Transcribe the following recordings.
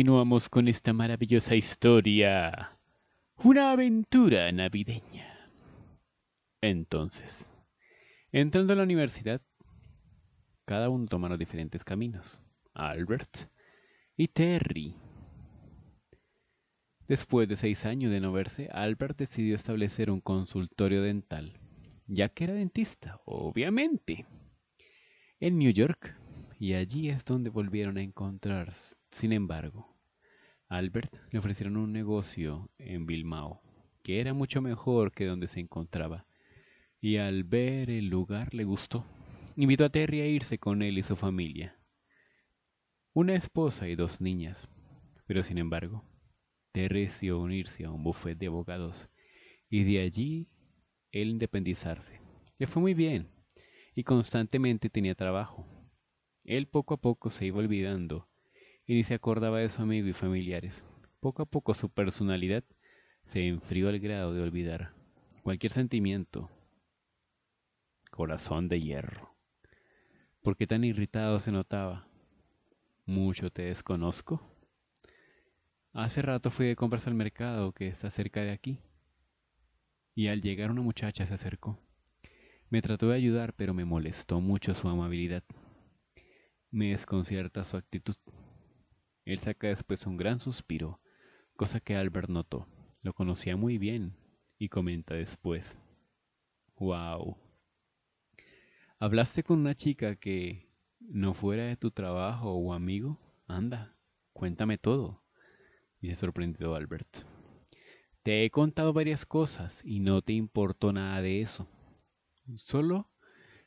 continuamos con esta maravillosa historia. Una aventura navideña. Entonces, entrando a la universidad, cada uno tomaron diferentes caminos. Albert y Terry. Después de seis años de no verse, Albert decidió establecer un consultorio dental, ya que era dentista, obviamente, en New York, y allí es donde volvieron a encontrarse. Sin embargo, Albert le ofrecieron un negocio en Bilmao, que era mucho mejor que donde se encontraba, y al ver el lugar le gustó. Invitó a Terry a irse con él y su familia. Una esposa y dos niñas, pero sin embargo, Terry decidió unirse a un bufete de abogados y de allí él independizarse. Le fue muy bien y constantemente tenía trabajo. Él poco a poco se iba olvidando y ni se acordaba de su amigo y familiares. Poco a poco su personalidad se enfrió al grado de olvidar cualquier sentimiento. Corazón de hierro. ¿Por qué tan irritado se notaba? Mucho te desconozco. Hace rato fui de compras al mercado que está cerca de aquí. Y al llegar una muchacha se acercó. Me trató de ayudar, pero me molestó mucho su amabilidad. Me desconcierta su actitud. Él saca después un gran suspiro, cosa que Albert notó. Lo conocía muy bien y comenta después. ¡Wow! ¿Hablaste con una chica que no fuera de tu trabajo o amigo? Anda, cuéntame todo, dice sorprendido Albert. Te he contado varias cosas y no te importó nada de eso. Solo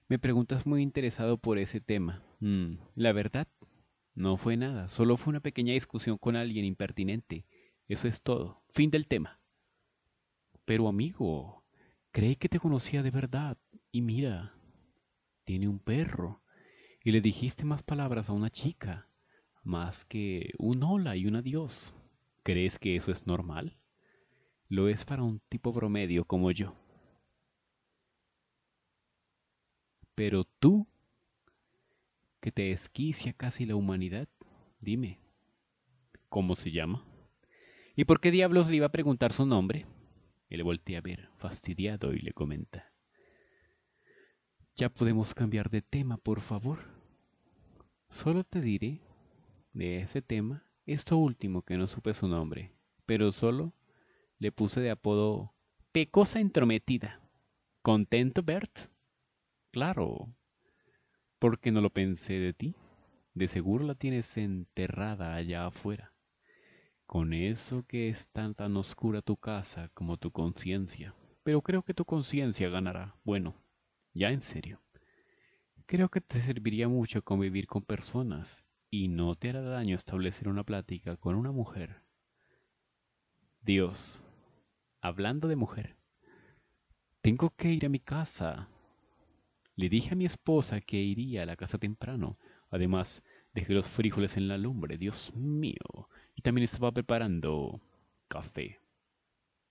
me preguntas muy interesado por ese tema. Mm, la verdad, no fue nada, solo fue una pequeña discusión con alguien impertinente. Eso es todo. Fin del tema. Pero amigo, creí que te conocía de verdad. Y mira, tiene un perro. Y le dijiste más palabras a una chica, más que un hola y un adiós. ¿Crees que eso es normal? Lo es para un tipo promedio como yo. Pero tú que te esquicia casi la humanidad? Dime, ¿cómo se llama? ¿Y por qué diablos le iba a preguntar su nombre? Él voltea a ver, fastidiado, y le comenta. Ya podemos cambiar de tema, por favor. Solo te diré de ese tema esto último que no supe su nombre, pero solo le puse de apodo Pecosa Entrometida. ¿Contento, Bert? Claro, porque no lo pensé de ti. De seguro la tienes enterrada allá afuera. Con eso que es tan tan oscura tu casa como tu conciencia. Pero creo que tu conciencia ganará. Bueno, ya en serio. Creo que te serviría mucho convivir con personas y no te hará daño establecer una plática con una mujer. Dios, hablando de mujer, tengo que ir a mi casa. Le dije a mi esposa que iría a la casa temprano. Además, dejé los frijoles en la lumbre, Dios mío. Y también estaba preparando café.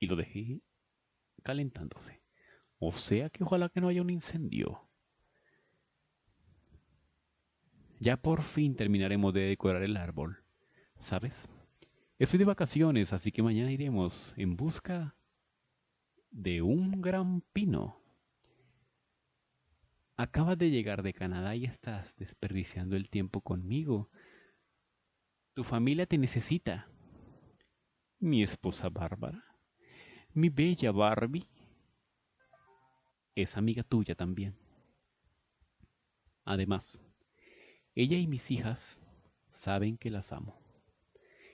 Y lo dejé calentándose. O sea que ojalá que no haya un incendio. Ya por fin terminaremos de decorar el árbol. ¿Sabes? Estoy de vacaciones, así que mañana iremos en busca de un gran pino. Acabas de llegar de Canadá y estás desperdiciando el tiempo conmigo. Tu familia te necesita. Mi esposa Bárbara. Mi bella Barbie. Es amiga tuya también. Además, ella y mis hijas saben que las amo.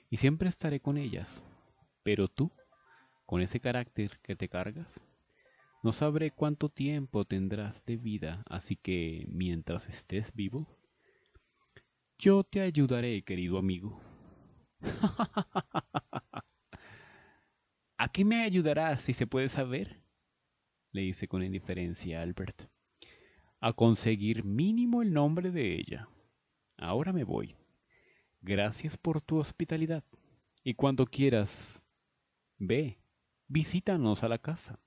Y siempre estaré con ellas. Pero tú, con ese carácter que te cargas, no sabré cuánto tiempo tendrás de vida, así que mientras estés vivo, yo te ayudaré, querido amigo. ¿A qué me ayudarás si se puede saber? le dice con indiferencia Albert. A conseguir mínimo el nombre de ella. Ahora me voy. Gracias por tu hospitalidad. Y cuando quieras, ve, visítanos a la casa.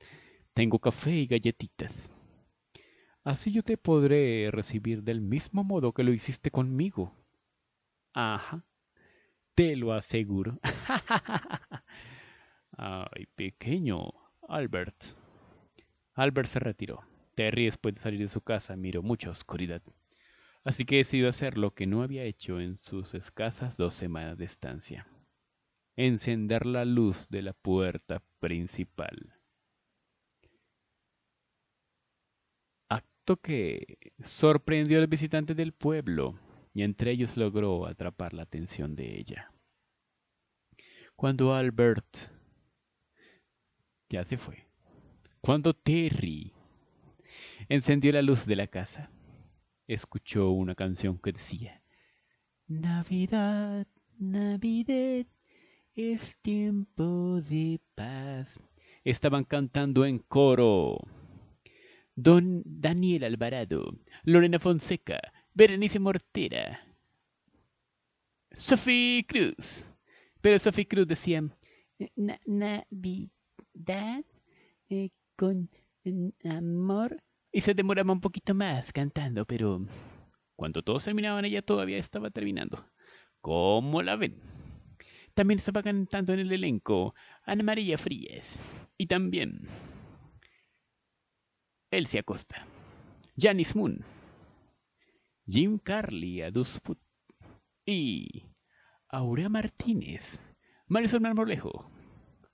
Tengo café y galletitas. Así yo te podré recibir del mismo modo que lo hiciste conmigo. Ajá. Te lo aseguro. Ay, pequeño. Albert. Albert se retiró. Terry, después de salir de su casa, miró mucha oscuridad. Así que decidió hacer lo que no había hecho en sus escasas dos semanas de estancia. Encender la luz de la puerta principal. que sorprendió a visitante del pueblo y entre ellos logró atrapar la atención de ella. Cuando Albert ya se fue, cuando Terry encendió la luz de la casa, escuchó una canción que decía, Navidad, Navidad, es tiempo de paz. Estaban cantando en coro don Daniel Alvarado, Lorena Fonseca, Berenice Mortera, Sophie Cruz. Pero Sophie Cruz decía, eh, Navidad eh, con amor. Y se demoraba un poquito más cantando, pero cuando todos terminaban, ella todavía estaba terminando. ¿Cómo la ven? También estaba cantando en el elenco Ana María Frías. Y también Elsie Acosta, Janis Moon, Jim Carly a dos y Aurea Martínez, Marisol Marmolejo,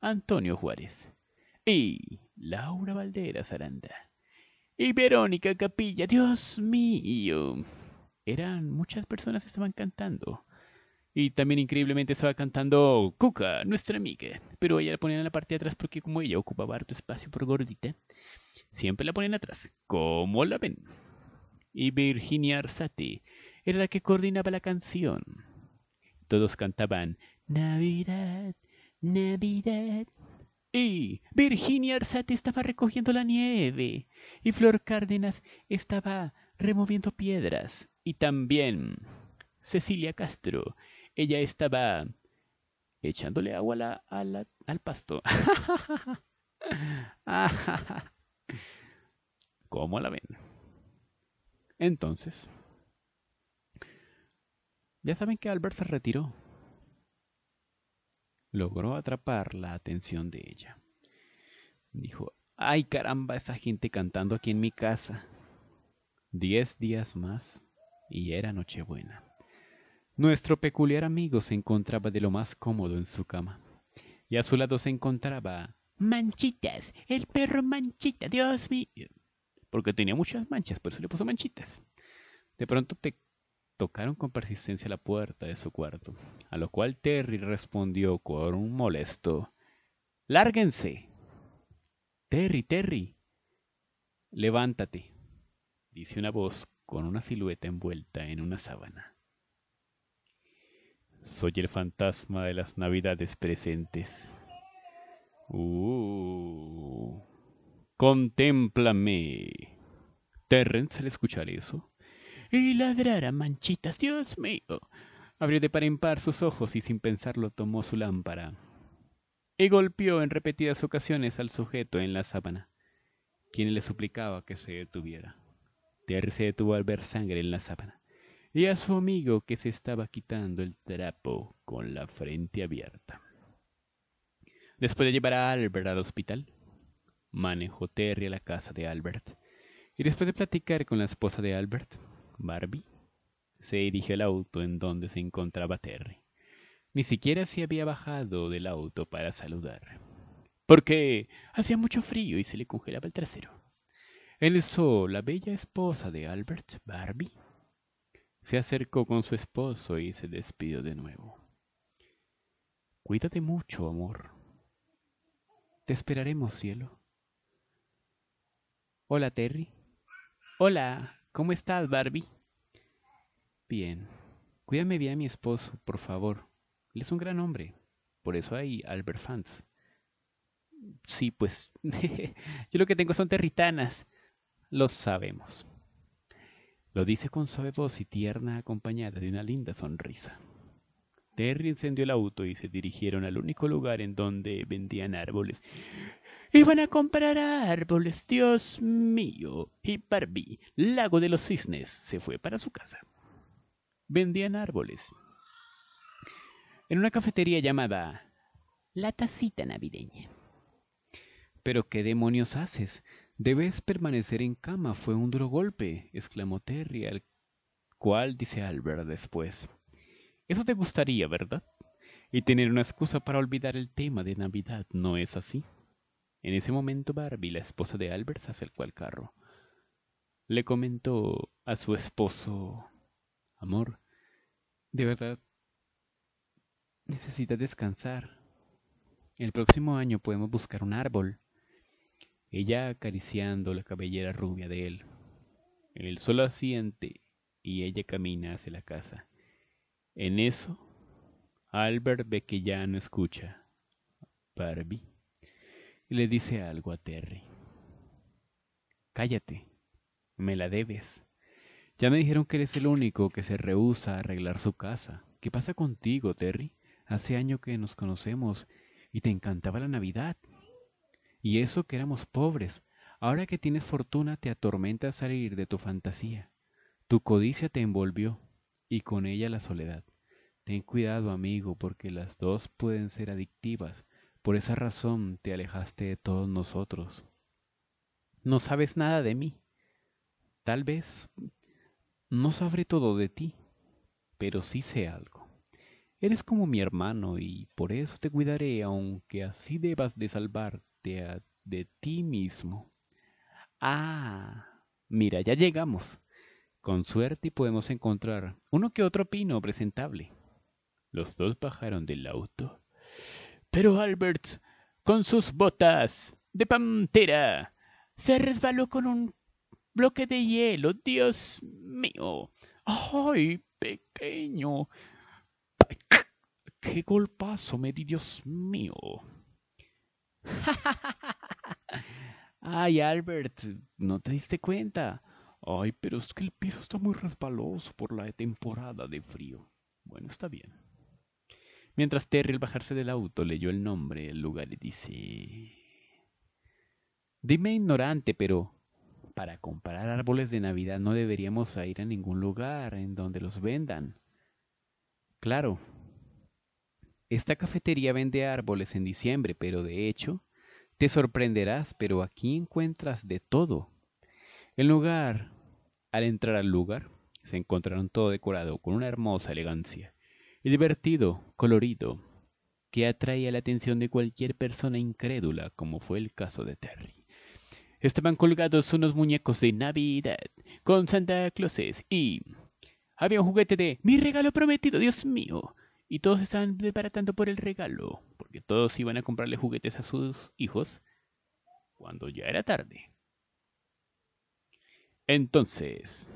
Antonio Juárez y Laura Valdera Aranda y Verónica Capilla. Dios mío, eran muchas personas que estaban cantando. Y también increíblemente estaba cantando Cuca, nuestra amiga. Pero ella la ponía en la parte de atrás porque como ella ocupaba harto espacio por gordita, Siempre la ponen atrás. ¿Cómo la ven? Y Virginia Arsati era la que coordinaba la canción. Todos cantaban Navidad, Navidad. Y Virginia Arsati estaba recogiendo la nieve. Y Flor Cárdenas estaba removiendo piedras. Y también Cecilia Castro. Ella estaba echándole agua a la, al pasto. Ah, ¿Cómo la ven? Entonces, ya saben que Albert se retiró. Logró atrapar la atención de ella. Dijo, ay caramba, esa gente cantando aquí en mi casa. Diez días más y era Nochebuena. Nuestro peculiar amigo se encontraba de lo más cómodo en su cama, y a su lado se encontraba Manchitas, el perro manchita, Dios mío. Porque tenía muchas manchas, por eso le puso manchitas. De pronto te tocaron con persistencia la puerta de su cuarto, a lo cual Terry respondió con un molesto. ¡Lárguense! Terry, Terry. Levántate, dice una voz con una silueta envuelta en una sábana. Soy el fantasma de las navidades presentes. Uh, contémplame. Terrence, al escuchar eso, y ladrar a manchitas, Dios mío. Abrió de par en par sus ojos y sin pensarlo tomó su lámpara y golpeó en repetidas ocasiones al sujeto en la sábana, quien le suplicaba que se detuviera. Terry se detuvo al ver sangre en la sábana y a su amigo que se estaba quitando el trapo con la frente abierta. Después de llevar a Albert al hospital, manejó Terry a la casa de Albert. Y después de platicar con la esposa de Albert, Barbie, se dirigió al auto en donde se encontraba Terry. Ni siquiera se había bajado del auto para saludar, porque hacía mucho frío y se le congelaba el trasero. En el la bella esposa de Albert, Barbie, se acercó con su esposo y se despidió de nuevo. Cuídate mucho, amor, te esperaremos, cielo. Hola, Terry. Hola, ¿cómo estás, Barbie? Bien. Cuídame bien a mi esposo, por favor. Él es un gran hombre. Por eso hay Albert Fans. Sí, pues. yo lo que tengo son territanas. Lo sabemos. Lo dice con suave voz y tierna acompañada de una linda sonrisa. Terry encendió el auto y se dirigieron al único lugar en donde vendían árboles. Iban a comprar árboles, Dios mío. Y Barbie, lago de los cisnes, se fue para su casa. Vendían árboles. En una cafetería llamada La Tacita Navideña. Pero qué demonios haces. Debes permanecer en cama. Fue un duro golpe, exclamó Terry, al cual dice Albert después. Eso te gustaría, ¿verdad? Y tener una excusa para olvidar el tema de Navidad, ¿no es así? En ese momento Barbie, la esposa de Albert, se acercó al carro. Le comentó a su esposo, Amor, de verdad, necesitas descansar. El próximo año podemos buscar un árbol. Ella acariciando la cabellera rubia de él. El sol asiente y ella camina hacia la casa. En eso, Albert ve que ya no escucha Barbie y le dice algo a Terry. Cállate, me la debes. Ya me dijeron que eres el único que se rehúsa a arreglar su casa. ¿Qué pasa contigo, Terry? Hace año que nos conocemos y te encantaba la Navidad. Y eso que éramos pobres. Ahora que tienes fortuna te atormenta salir de tu fantasía. Tu codicia te envolvió y con ella la soledad. Ten cuidado, amigo, porque las dos pueden ser adictivas. Por esa razón te alejaste de todos nosotros. No sabes nada de mí. Tal vez no sabré todo de ti, pero sí sé algo. Eres como mi hermano y por eso te cuidaré, aunque así debas de salvarte de ti mismo. Ah, mira, ya llegamos. Con suerte podemos encontrar uno que otro pino presentable. Los dos bajaron del auto. Pero Albert, con sus botas de pantera, se resbaló con un bloque de hielo. Dios mío. ¡Ay, pequeño! ¡Qué golpazo me di, Dios mío! ¡Ay, Albert! ¿No te diste cuenta? Ay, pero es que el piso está muy resbaloso por la temporada de frío. Bueno, está bien. Mientras Terry al bajarse del auto leyó el nombre, el lugar y dice... Dime ignorante, pero para comprar árboles de Navidad no deberíamos ir a ningún lugar en donde los vendan. Claro, esta cafetería vende árboles en diciembre, pero de hecho, te sorprenderás, pero aquí encuentras de todo el lugar, al entrar al lugar, se encontraron todo decorado con una hermosa elegancia, y divertido, colorido, que atraía la atención de cualquier persona incrédula, como fue el caso de Terry. Estaban colgados unos muñecos de Navidad, con Santa Claus y había un juguete de mi regalo prometido, Dios mío. Y todos estaban preparando por el regalo, porque todos iban a comprarle juguetes a sus hijos cuando ya era tarde. Entonces,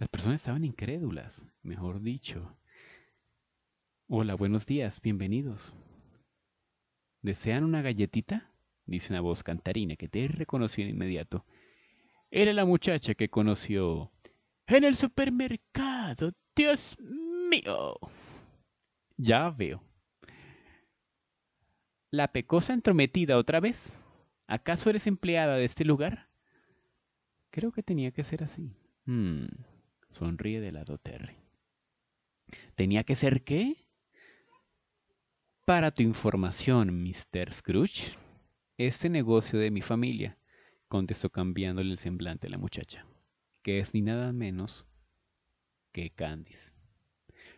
las personas estaban incrédulas, mejor dicho. Hola, buenos días, bienvenidos. ¿Desean una galletita? dice una voz cantarina que te reconoció de inmediato. Era la muchacha que conoció en el supermercado. Dios mío. Ya veo. La pecosa entrometida otra vez. ¿Acaso eres empleada de este lugar? Creo que tenía que ser así. Hmm, sonríe de lado Terry. ¿Tenía que ser qué? Para tu información, Mr. Scrooge, este negocio de mi familia, contestó cambiándole el semblante a la muchacha, que es ni nada menos que Candice.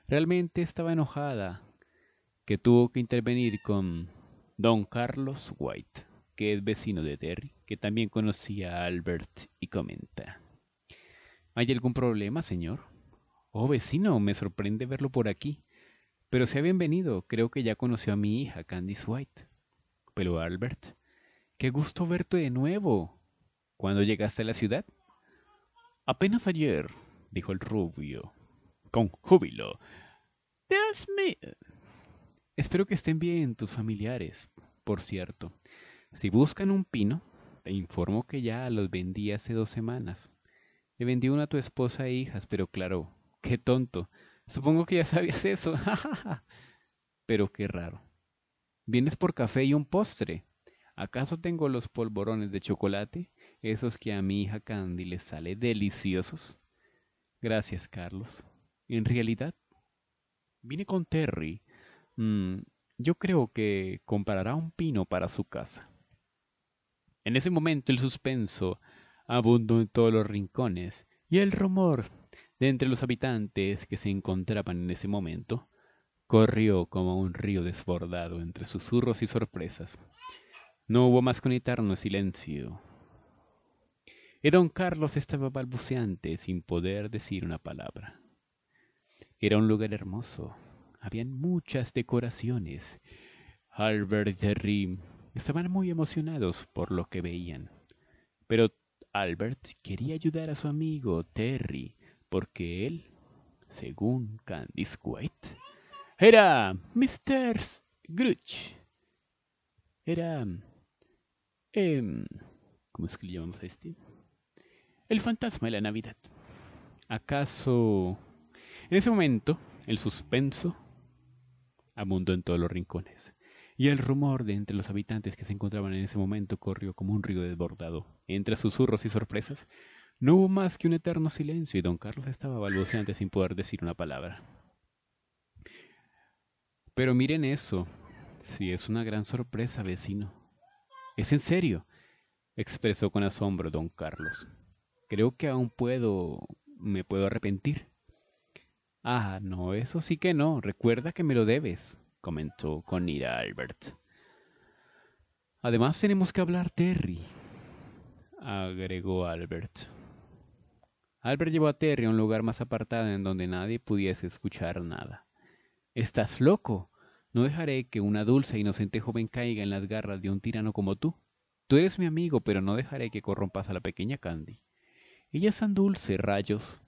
Realmente estaba enojada que tuvo que intervenir con don Carlos White que es vecino de Terry, que también conocía a Albert, y comenta. ¿Hay algún problema, señor? Oh, vecino, me sorprende verlo por aquí. Pero sea bienvenido, creo que ya conoció a mi hija, Candice White. Pero Albert, qué gusto verte de nuevo. ¿Cuándo llegaste a la ciudad? Apenas ayer, dijo el rubio, con júbilo. Dios mío. Espero que estén bien tus familiares, por cierto. Si buscan un pino, te informo que ya los vendí hace dos semanas. Le vendí uno a tu esposa e hijas, pero claro, qué tonto. Supongo que ya sabías eso. pero qué raro. ¿Vienes por café y un postre? ¿Acaso tengo los polvorones de chocolate? Esos que a mi hija Candy les sale deliciosos. Gracias, Carlos. En realidad, vine con Terry. Mm, yo creo que comprará un pino para su casa. En ese momento el suspenso abundó en todos los rincones y el rumor de entre los habitantes que se encontraban en ese momento corrió como un río desbordado entre susurros y sorpresas. No hubo más que un eterno silencio. Y don Carlos estaba balbuceante sin poder decir una palabra. Era un lugar hermoso. Habían muchas decoraciones. Albert de Rim. Estaban muy emocionados por lo que veían. Pero Albert quería ayudar a su amigo Terry, porque él, según Candice White, era Mr. Grudge. Era... Eh, ¿Cómo es que le llamamos a este? El fantasma de la Navidad. ¿Acaso... En ese momento, el suspenso abundó en todos los rincones y el rumor de entre los habitantes que se encontraban en ese momento corrió como un río desbordado. Entre susurros y sorpresas, no hubo más que un eterno silencio y don Carlos estaba balbuceante sin poder decir una palabra. Pero miren eso, si es una gran sorpresa, vecino. Es en serio, expresó con asombro don Carlos. Creo que aún puedo... me puedo arrepentir. Ah, no, eso sí que no. Recuerda que me lo debes comentó con ira Albert. Además tenemos que hablar Terry, agregó Albert. Albert llevó a Terry a un lugar más apartado en donde nadie pudiese escuchar nada. Estás loco. No dejaré que una dulce e inocente joven caiga en las garras de un tirano como tú. Tú eres mi amigo, pero no dejaré que corrompas a la pequeña Candy. Ella es tan dulce, rayos.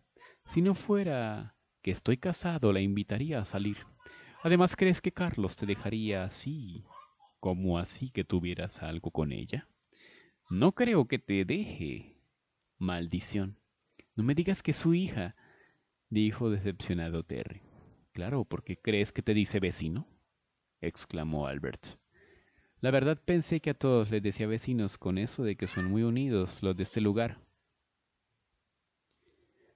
Si no fuera que estoy casado, la invitaría a salir. Además, ¿crees que Carlos te dejaría así, como así que tuvieras algo con ella? No creo que te deje. Maldición. No me digas que es su hija, dijo decepcionado Terry. Claro, porque crees que te dice vecino, exclamó Albert. La verdad pensé que a todos les decía vecinos con eso de que son muy unidos los de este lugar.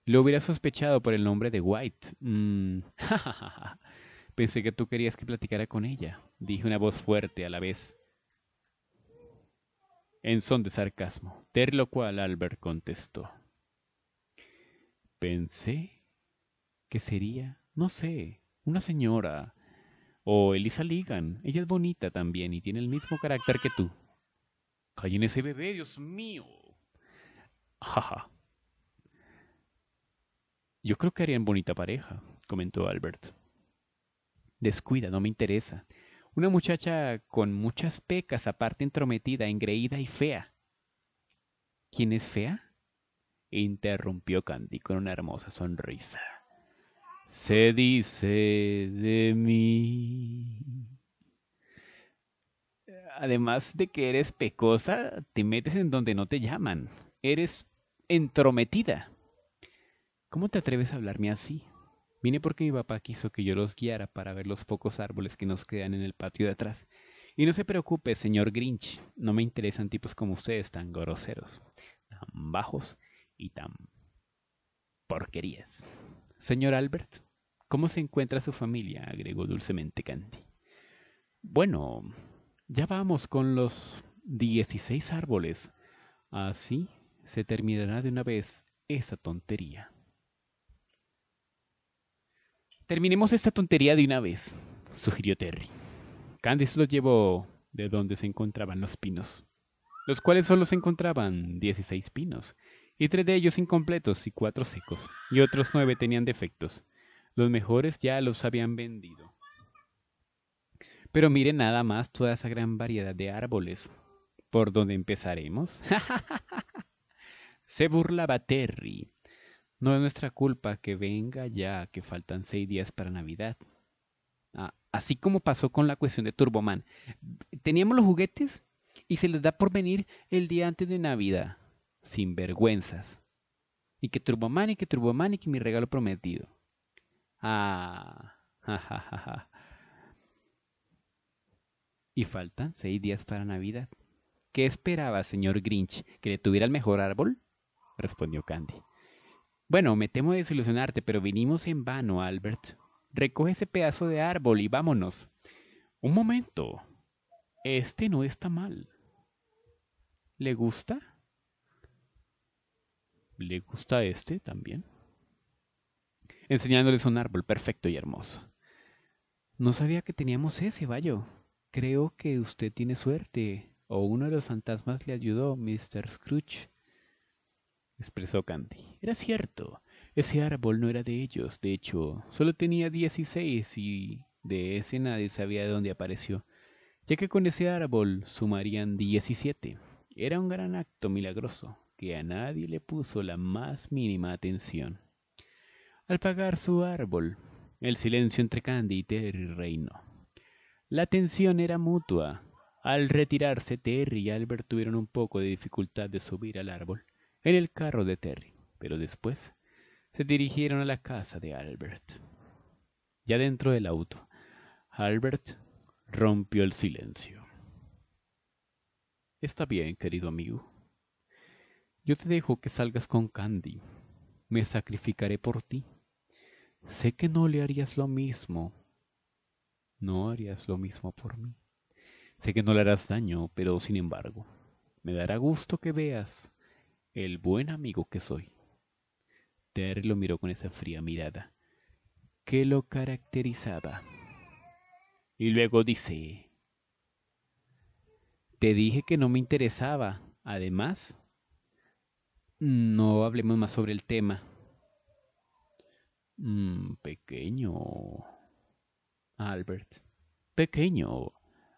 Lo hubiera sospechado por el nombre de White. Mm, Pensé que tú querías que platicara con ella, dije una voz fuerte a la vez, en son de sarcasmo, ter lo cual Albert contestó. Pensé que sería, no sé, una señora, o Elisa Ligan, ella es bonita también y tiene el mismo carácter que tú. en ese bebé, Dios mío. Jaja. Yo creo que harían bonita pareja, comentó Albert. Descuida, no me interesa. Una muchacha con muchas pecas, aparte entrometida, engreída y fea. ¿Quién es fea? interrumpió Candy con una hermosa sonrisa. Se dice de mí. Además de que eres pecosa, te metes en donde no te llaman. Eres entrometida. ¿Cómo te atreves a hablarme así? Vine porque mi papá quiso que yo los guiara para ver los pocos árboles que nos quedan en el patio de atrás. Y no se preocupe, señor Grinch, no me interesan tipos como ustedes tan groseros, tan bajos y tan porquerías. Señor Albert, ¿cómo se encuentra su familia? agregó dulcemente Candy. Bueno, ya vamos con los 16 árboles. Así se terminará de una vez esa tontería. Terminemos esta tontería de una vez, sugirió Terry. Candice los llevó de donde se encontraban los pinos, los cuales solo se encontraban 16 pinos, y tres de ellos incompletos y cuatro secos, y otros nueve tenían defectos. Los mejores ya los habían vendido. Pero mire nada más toda esa gran variedad de árboles. ¿Por dónde empezaremos? se burlaba Terry, no es nuestra culpa que venga ya que faltan seis días para Navidad. Ah, así como pasó con la cuestión de Turboman. Teníamos los juguetes y se les da por venir el día antes de Navidad. Sin vergüenzas. Y que Turboman y que Turboman y que mi regalo prometido. Ah, jajaja. Y faltan seis días para Navidad. ¿Qué esperaba, señor Grinch? ¿Que le tuviera el mejor árbol? respondió Candy. Bueno, me temo desilusionarte, pero vinimos en vano, Albert. Recoge ese pedazo de árbol y vámonos. Un momento. Este no está mal. ¿Le gusta? ¿Le gusta este también? Enseñándoles un árbol perfecto y hermoso. No sabía que teníamos ese, Bayo. Creo que usted tiene suerte. O uno de los fantasmas le ayudó, Mr. Scrooge expresó Candy. Era cierto. Ese árbol no era de ellos, de hecho, solo tenía 16 y de ese nadie sabía de dónde apareció, ya que con ese árbol sumarían 17. Era un gran acto milagroso, que a nadie le puso la más mínima atención. Al pagar su árbol, el silencio entre Candy y Terry reinó. La tensión era mutua. Al retirarse, Terry y Albert tuvieron un poco de dificultad de subir al árbol, en el carro de Terry, pero después se dirigieron a la casa de Albert. Ya dentro del auto, Albert rompió el silencio. Está bien, querido amigo. Yo te dejo que salgas con Candy. Me sacrificaré por ti. Sé que no le harías lo mismo. No harías lo mismo por mí. Sé que no le harás daño, pero sin embargo, me dará gusto que veas el buen amigo que soy. Terry lo miró con esa fría mirada que lo caracterizaba. Y luego dice, te dije que no me interesaba. Además, no hablemos más sobre el tema. Mm, pequeño. Albert. Pequeño.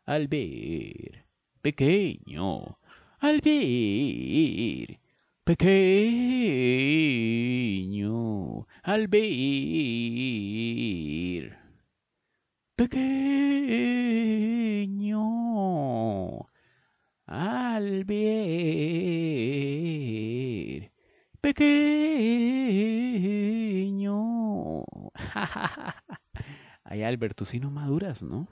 Albert. Pequeño. Albert pequeño al pequeño al pequeño Ay Hay maduras, ¿no?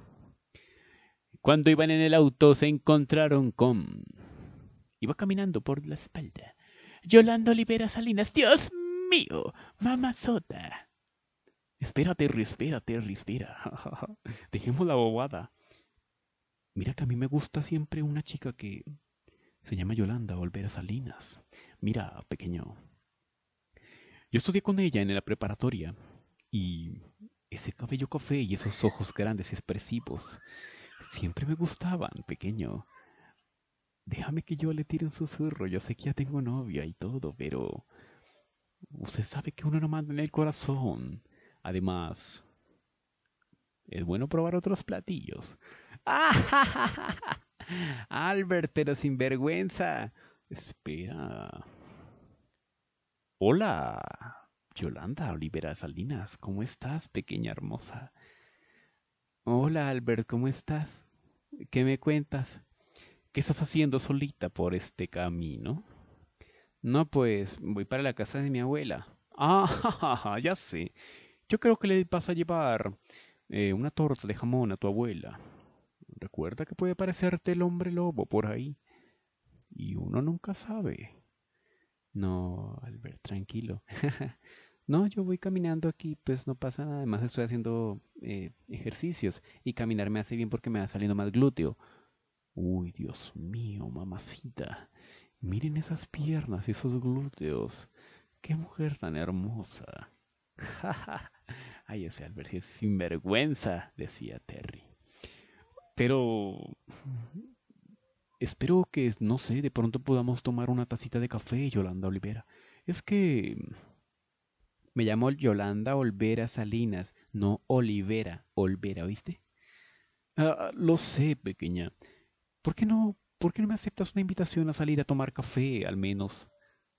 Cuando iban en el auto se encontraron con... Iba caminando por la espalda Yolanda Olivera Salinas, Dios mío, mamazota. sota, espérate respérate respira Dejemos la bobada. Mira que a mí me gusta siempre una chica que se llama Yolanda Olivera Salinas. Mira, pequeño. Yo estudié con ella en la preparatoria y ese cabello café y esos ojos grandes y expresivos siempre me gustaban, pequeño déjame que yo le tire un susurro, yo sé que ya tengo novia y todo, pero usted sabe que uno no manda en el corazón. Además, es bueno probar otros platillos. ¡Ah! Albert, pero sinvergüenza. Espera. Hola, Yolanda Olivera Salinas, ¿cómo estás, pequeña hermosa? Hola, Albert, ¿cómo estás? ¿Qué me cuentas? ¿Qué estás haciendo solita por este camino? No, pues voy para la casa de mi abuela. Ah, ya sé. Yo creo que le vas a llevar eh, una torta de jamón a tu abuela. Recuerda que puede aparecerte el hombre lobo por ahí. Y uno nunca sabe. No, Albert, tranquilo. no, yo voy caminando aquí, pues no pasa nada. Además estoy haciendo eh, ejercicios. Y caminar me hace bien porque me va saliendo más glúteo. Uy, Dios mío, mamacita. Miren esas piernas y esos glúteos. Qué mujer tan hermosa. Ay, ese Albert, es sinvergüenza, decía Terry. Pero... Espero que, no sé, de pronto podamos tomar una tacita de café, Yolanda Olivera. Es que... Me llamo Yolanda Olvera Salinas, no Olivera, Olvera, ¿viste? Ah, lo sé, pequeña. ¿Por qué no, por no me aceptas una invitación a salir a tomar café, al menos?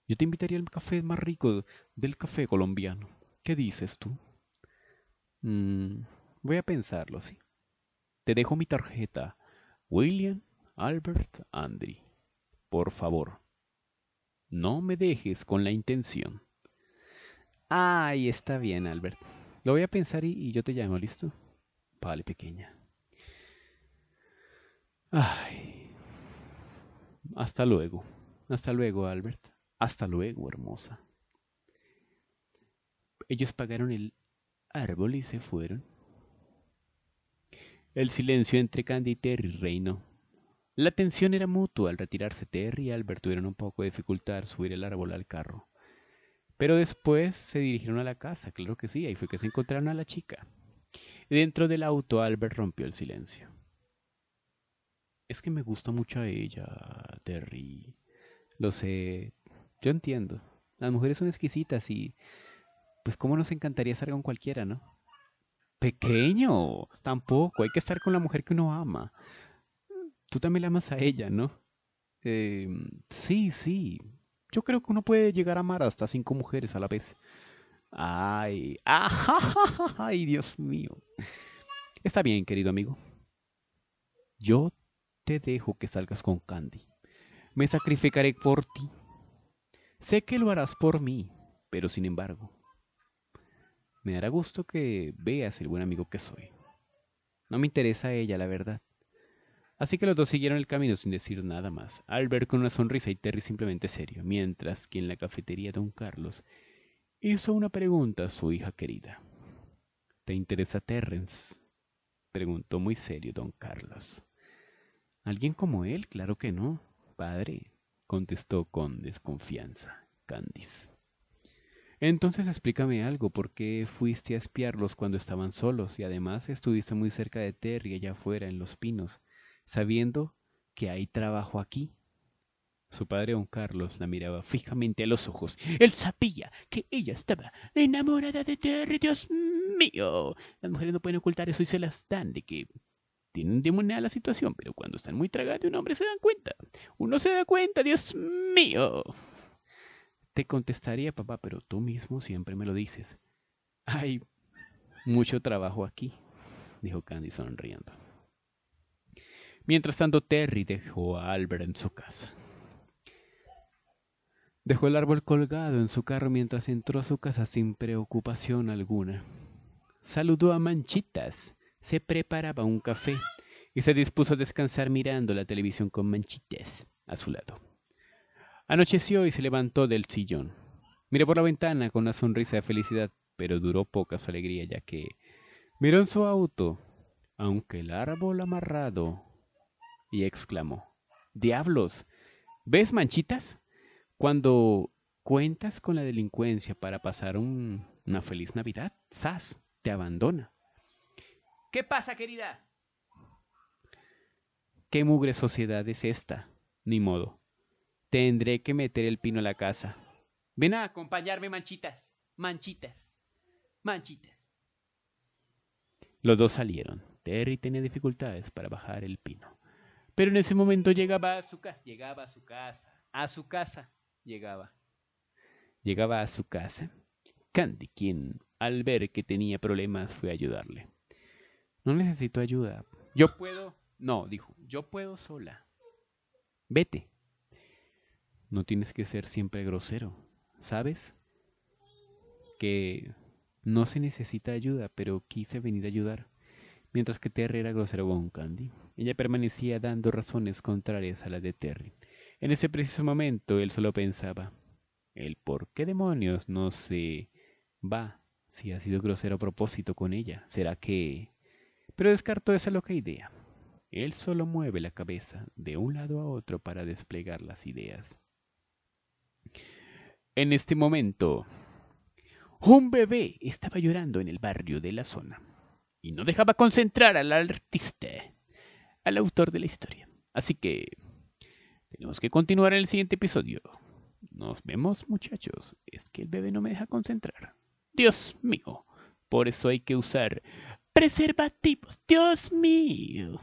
Yo te invitaría al café más rico del café colombiano. ¿Qué dices tú? Mm, voy a pensarlo, sí. Te dejo mi tarjeta. William Albert Andri. Por favor. No me dejes con la intención. Ay, está bien, Albert. Lo voy a pensar y yo te llamo, ¿listo? Vale, pequeña. Ay. Hasta luego. Hasta luego, Albert. Hasta luego, hermosa. Ellos pagaron el árbol y se fueron. El silencio entre Candy y Terry reinó. La tensión era mutua. Al retirarse Terry y Albert tuvieron un poco de dificultad subir el árbol al carro. Pero después se dirigieron a la casa, claro que sí, ahí fue que se encontraron a la chica. Dentro del auto Albert rompió el silencio. Es que me gusta mucho a ella, Terry. Lo sé. Yo entiendo. Las mujeres son exquisitas y... Pues cómo nos encantaría estar con cualquiera, ¿no? Pequeño. Tampoco. Hay que estar con la mujer que uno ama. Tú también la amas a ella, ¿no? Eh, sí, sí. Yo creo que uno puede llegar a amar hasta cinco mujeres a la vez. Ay, ay, Dios mío. Está bien, querido amigo. Yo te dejo que salgas con Candy. Me sacrificaré por ti. Sé que lo harás por mí, pero sin embargo, me dará gusto que veas el buen amigo que soy. No me interesa ella, la verdad. Así que los dos siguieron el camino sin decir nada más, Albert con una sonrisa y Terry simplemente serio, mientras que en la cafetería Don Carlos hizo una pregunta a su hija querida. ¿Te interesa Terrence? preguntó muy serio Don Carlos. Alguien como él, claro que no, padre, contestó con desconfianza Candice. Entonces explícame algo, ¿por qué fuiste a espiarlos cuando estaban solos y además estuviste muy cerca de Terry allá afuera en los pinos, sabiendo que hay trabajo aquí? Su padre, don Carlos, la miraba fijamente a los ojos. Él sabía que ella estaba enamorada de Terry, Dios mío. Las mujeres no pueden ocultar eso y se las dan de que tienen a la situación, pero cuando están muy tragados un hombre se dan cuenta. Uno se da cuenta, Dios mío. Te contestaría, papá, pero tú mismo siempre me lo dices. Hay mucho trabajo aquí, dijo Candy sonriendo. Mientras tanto, Terry dejó a Albert en su casa. Dejó el árbol colgado en su carro mientras entró a su casa sin preocupación alguna. Saludó a Manchitas, se preparaba un café y se dispuso a descansar mirando la televisión con manchitas a su lado. Anocheció y se levantó del sillón. Miró por la ventana con una sonrisa de felicidad, pero duró poca su alegría ya que miró en su auto, aunque el árbol amarrado, y exclamó, Diablos, ¿ves manchitas? Cuando cuentas con la delincuencia para pasar una feliz Navidad, sas, te abandona. ¿Qué pasa, querida? ¿Qué mugre sociedad es esta? Ni modo. Tendré que meter el pino a la casa. Ven a acompañarme, manchitas, manchitas, manchitas. Los dos salieron. Terry tenía dificultades para bajar el pino. Pero en ese momento llegaba a su casa, llegaba a su casa, a su casa, llegaba. Llegaba a su casa. Candy, quien al ver que tenía problemas, fue a ayudarle. No necesito ayuda. Yo puedo. No, dijo, yo puedo sola. Vete. No tienes que ser siempre grosero, ¿sabes? Que no se necesita ayuda, pero quise venir a ayudar. Mientras que Terry era grosero con Candy, ella permanecía dando razones contrarias a las de Terry. En ese preciso momento él solo pensaba, el por qué demonios no se va si ha sido grosero a propósito con ella. ¿Será que pero descartó esa loca idea. Él solo mueve la cabeza de un lado a otro para desplegar las ideas. En este momento, un bebé estaba llorando en el barrio de la zona y no dejaba concentrar al artista, al autor de la historia. Así que tenemos que continuar en el siguiente episodio. Nos vemos muchachos. Es que el bebé no me deja concentrar. Dios mío. Por eso hay que usar preservativos. Dios mío.